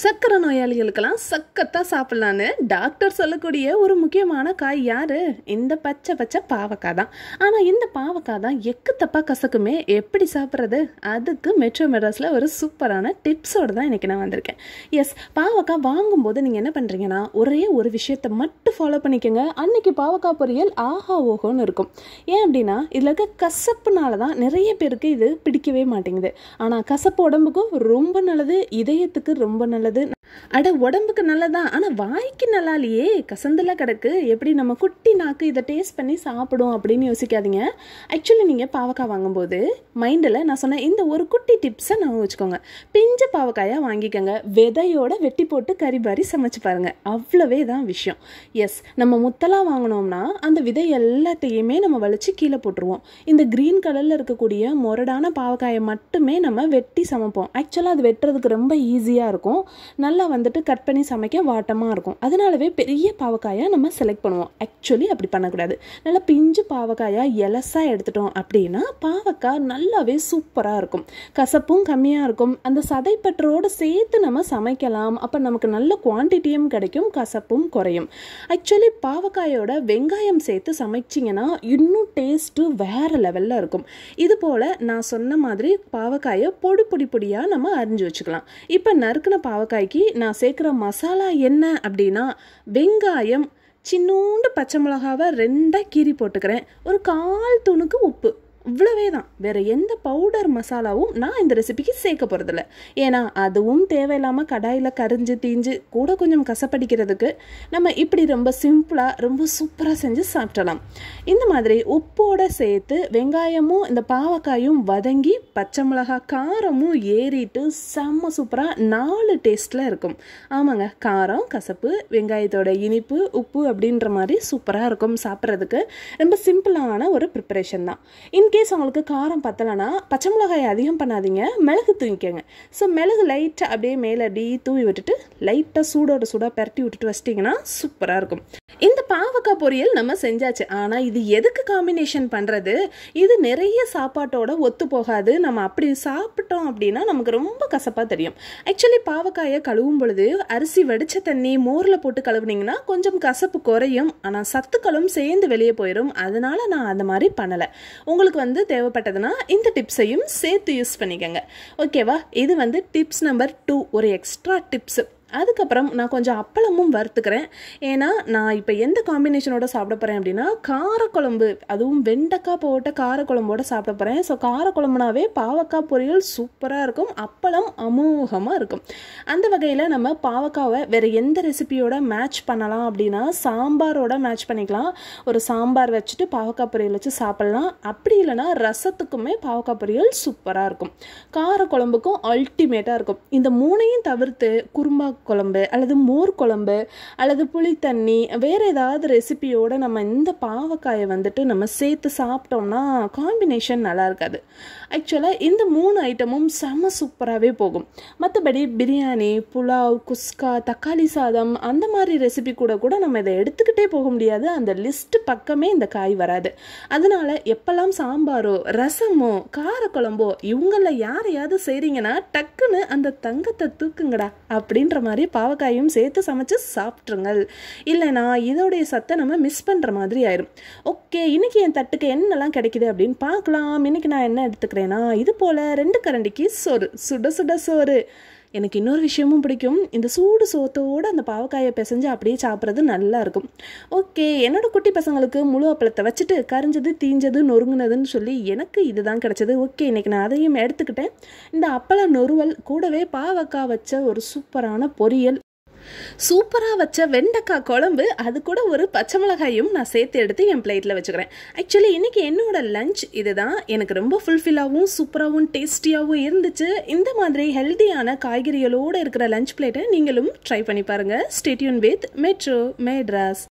சக்கரை நோயாளிகளுக்கெல்லாம் சக்கத்தான் சாப்பிட்லான்னு டாக்டர் சொல்லக்கூடிய ஒரு முக்கியமான காய் யார் இந்த பச்சை பச்சை பாவக்காய் தான் ஆனால் இந்த பாவக்காய் தான் எக்கு தப்பாக கசக்குமே எப்படி சாப்பிட்றது அதுக்கு மெட்ரோ மெட்ராஸில் ஒரு சூப்பரான டிப்ஸோடு தான் இன்றைக்கி நான் வந்திருக்கேன் எஸ் பாவக்காய் வாங்கும்போது நீங்கள் என்ன பண்ணுறீங்கன்னா ஒரே ஒரு விஷயத்தை மட்டும் ஃபாலோ பண்ணிக்கோங்க அன்றைக்கி பாவக்காய் பொரியல் ஆஹா ஓஹோன்னு இருக்கும் ஏன் அப்படின்னா இதில் இருக்க கசப்புனால தான் நிறைய பேருக்கு இது பிடிக்கவே மாட்டேங்குது ஆனால் கசப்பு உடம்புக்கும் ரொம்ப நல்லது இதயத்துக்கு ரொம்ப நல்லது நல்லது அட உடம்புக்கு நல்லதான் ஆனால் வாய்க்கு நல்லா இல்லையே கசந்தில் கிடக்கு எப்படி நம்ம குட்டி நாக்கு இதை டேஸ்ட் பண்ணி சாப்பிடும் அப்படின்னு யோசிக்காதீங்க ஆக்சுவலி நீங்கள் பாவக்காய் வாங்கும்போது மைண்டில் நான் சொன்ன இந்த ஒரு குட்டி டிப்ஸை நான் வச்சுக்கோங்க பிஞ்ச பாவக்காயாக வாங்கிக்கோங்க விதையோட வெட்டி போட்டு கறி பாரி சமைச்சு பாருங்கள் அவ்வளவே தான் விஷயம் எஸ் நம்ம முத்தலாக வாங்கினோம்னா அந்த விதை எல்லாத்தையுமே நம்ம வலிச்சு கீழே போட்டுருவோம் இந்த க்ரீன் கலரில் இருக்கக்கூடிய முரடான பாவக்காயை மட்டுமே நம்ம வெட்டி சமைப்போம் ஆக்சுவலாக அது வெட்டுறதுக்கு ரொம்ப ஈஸியாக இருக்கும் நல்லா வந்துட்டு கட் பண்ணி சமைக்க வாட்டமாக இருக்கும் அதனாலவே பெரிய பாவக்காயாக நம்ம செலக்ட் பண்ணுவோம் ஆக்சுவலி அப்படி பண்ணக்கூடாது நல்லா பிஞ்சு பாவக்காயாக எலசாக எடுத்துட்டோம் அப்படின்னா பாவக்காய் நல்லாவே சூப்பராக இருக்கும் கசப்பும் கம்மியாக இருக்கும் அந்த சதைப்பற்றோடு சேர்த்து நம்ம சமைக்கலாம் அப்போ நமக்கு நல்ல குவான்டிட்டியும் கிடைக்கும் கசப்பும் குறையும் ஆக்சுவலி பாவக்காயோட வெங்காயம் சேர்த்து சமைச்சிங்கன்னா இன்னும் டேஸ்ட்டு வேறு லெவலில் இருக்கும் இது போல் நான் சொன்ன மாதிரி பாவக்காயை பொடி பொடி பொடியாக நம்ம அரிஞ்சு வச்சுக்கலாம் இப்போ நறுக்கின பாவ பாவக்காய்க்கு நான் சேர்க்குற மசாலா என்ன அப்படின்னா வெங்காயம் சின்னூண்டு பச்சை மிளகாவை ரெண்டாக கீறி போட்டுக்கிறேன் ஒரு கால் துணுக்கு உப்பு இவ்வளவே தான் வேறு எந்த பவுடர் மசாலாவும் நான் இந்த ரெசிபிக்கு சேர்க்க போகிறதில்ல ஏன்னா அதுவும் தேவையில்லாமல் கடாயில் கரிஞ்சு தீஞ்சு கூட கொஞ்சம் கசப்படிக்கிறதுக்கு நம்ம இப்படி ரொம்ப சிம்பிளாக ரொம்ப சூப்பராக செஞ்சு சாப்பிடலாம் இந்த மாதிரி உப்போடு சேர்த்து வெங்காயமும் இந்த பாவக்காயும் வதங்கி பச்சை மிளகா காரமும் ஏறிட்டு செம்ம சூப்பராக நாலு டேஸ்ட்டில் இருக்கும் ஆமாங்க காரம் கசப்பு வெங்காயத்தோட இனிப்பு உப்பு அப்படின்ற மாதிரி சூப்பராக இருக்கும் சாப்பிட்றதுக்கு ரொம்ப சிம்பிளான ஒரு ப்ரிப்பரேஷன் தான் இந்த இன்கேஸ் உங்களுக்கு காரம் பத்தலைன்னா பச்சை மிளகாயை அதிகம் பண்ணாதீங்க மிளகு தூங்கிக்கோங்க ஸோ மிளகு லைட்டாக அப்படியே மேலே அடி தூவி விட்டுட்டு லைட்டாக சூடோட சூடாக பரட்டி விட்டுட்டு வச்சிட்டிங்கன்னா சூப்பராக இருக்கும் இந்த பாவக்காய் பொரியல் நம்ம செஞ்சாச்சு ஆனால் இது எதுக்கு காம்பினேஷன் பண்ணுறது இது நிறைய சாப்பாட்டோட ஒத்து போகாது நம்ம அப்படி சாப்பிட்டோம் அப்படின்னா நமக்கு ரொம்ப கசப்பாக தெரியும் ஆக்சுவலி பாவக்காயை கழுவும் பொழுது அரிசி வடித்த தண்ணி மோரில் போட்டு கழுவுனீங்கன்னா கொஞ்சம் கசப்பு குறையும் ஆனால் சத்துக்களும் சேர்ந்து வெளியே போயிடும் அதனால் நான் அந்த மாதிரி பண்ணலை உங்களுக்கு வந்து தேவைப்பட்டதுன்னா இந்த டிப்ஸையும் சேர்த்து யூஸ் பண்ணிக்கோங்க ஓகேவா இது வந்து டிப்ஸ் நம்பர் டூ ஒரு எக்ஸ்ட்ரா டிப்ஸு அதுக்கப்புறம் நான் கொஞ்சம் அப்பளமும் வறுத்துக்கிறேன் ஏன்னா நான் இப்போ எந்த காம்பினேஷனோட சாப்பிட போகிறேன் அப்படின்னா காரக்குழம்பு அதுவும் வெண்டைக்காய் போட்ட காரக்குழம்போட சாப்பிட போகிறேன் ஸோ காரக்குழம்புனாவே பாவக்காய் பொரியல் சூப்பராக இருக்கும் அப்பளம் அமோகமாக இருக்கும் அந்த வகையில் நம்ம பாவக்காவை வேறு எந்த ரெசிபியோட மேட்ச் பண்ணலாம் அப்படின்னா சாம்பாரோட மேட்ச் பண்ணிக்கலாம் ஒரு சாம்பார் வச்சுட்டு பாவக்காய் பொரியல் வச்சு சாப்பிட்லாம் அப்படி இல்லைனா ரசத்துக்குமே பாவக்காய் பொரியல் சூப்பராக இருக்கும் காரக்குழம்புக்கும் அல்டிமேட்டாக இருக்கும் இந்த மூணையும் தவிர்த்து குருமா குழம்பு அல்லது மோர் குழம்பு அல்லது புளி தண்ணி வேறு ஏதாவது ரெசிபியோடு நம்ம இந்த பாவக்காயை வந்துட்டு நம்ம சேர்த்து சாப்பிட்டோம்னா காம்பினேஷன் நல்லா இருக்காது ஆக்சுவலாக இந்த மூணு ஐட்டமும் செம சூப்பராகவே போகும் மற்றபடி பிரியாணி புலாவ் குஸ்கா தக்காளி சாதம் அந்த மாதிரி ரெசிபி கூட கூட நம்ம இதை எடுத்துக்கிட்டே போக முடியாது அந்த லிஸ்ட் பக்கமே இந்த காய் வராது அதனால் எப்போல்லாம் சாம்பாரோ ரசமோ காரக்குழம்போ இவங்களில் யாரையாவது செய்கிறீங்கன்னா டக்குன்னு அந்த தங்கத்தை தூக்குங்கடா அப்படின்ற மாதிரி மாதிரி பாவக்காயும் சேர்த்து சமைச்சு சாப்பிட்ருங்கள் இல்லைனா இதோடைய சத்தை நம்ம மிஸ் பண்ணுற மாதிரி ஆயிரும் ஓகே இன்னைக்கு என் தட்டுக்கு என்னெல்லாம் கிடைக்குது அப்படின்னு பார்க்கலாம் இன்னைக்கு நான் என்ன எடுத்துக்கிறேன்னா இது போல் ரெண்டு கரண்டிக்கு சோறு சுட சுட சோறு எனக்கு இன்னொரு விஷயமும் பிடிக்கும் இந்த சூடு சோத்தோடு அந்த பாவக்காயை பிசைஞ்சு அப்படியே சாப்பிட்றது நல்லாயிருக்கும் ஓகே என்னோடய குட்டி பசங்களுக்கு முழு அப்பளத்தை வச்சுட்டு கரிஞ்சது தீஞ்சது நொறுங்குனதுன்னு சொல்லி எனக்கு இதுதான் கிடச்சது ஓகே இன்றைக்கி நான் அதையும் எடுத்துக்கிட்டேன் இந்த அப்பள நொறுவல் கூடவே பாவக்காய் வச்ச ஒரு சூப்பரான பொரியல் சூப்பராக வச்ச வெண்டைக்காய் குழம்பு அது கூட ஒரு பச்சை மிளகாயும் நான் சேர்த்து எடுத்து என் பிளேட்டில் வச்சுக்கிறேன் ஆக்சுவலி இன்றைக்கி என்னோட லஞ்ச் இதுதான் எனக்கு ரொம்ப ஃபுல்ஃபில்லாகவும் சூப்பராகவும் டேஸ்டியாகவும் இருந்துச்சு இந்த மாதிரி ஹெல்த்தியான காய்கறிகளோடு இருக்கிற லஞ்ச் பிளேட்டை நீங்களும் ட்ரை பண்ணி பாருங்கள் ஸ்டேட்யூன் வித் மெட்ரோ மேட்ராஸ்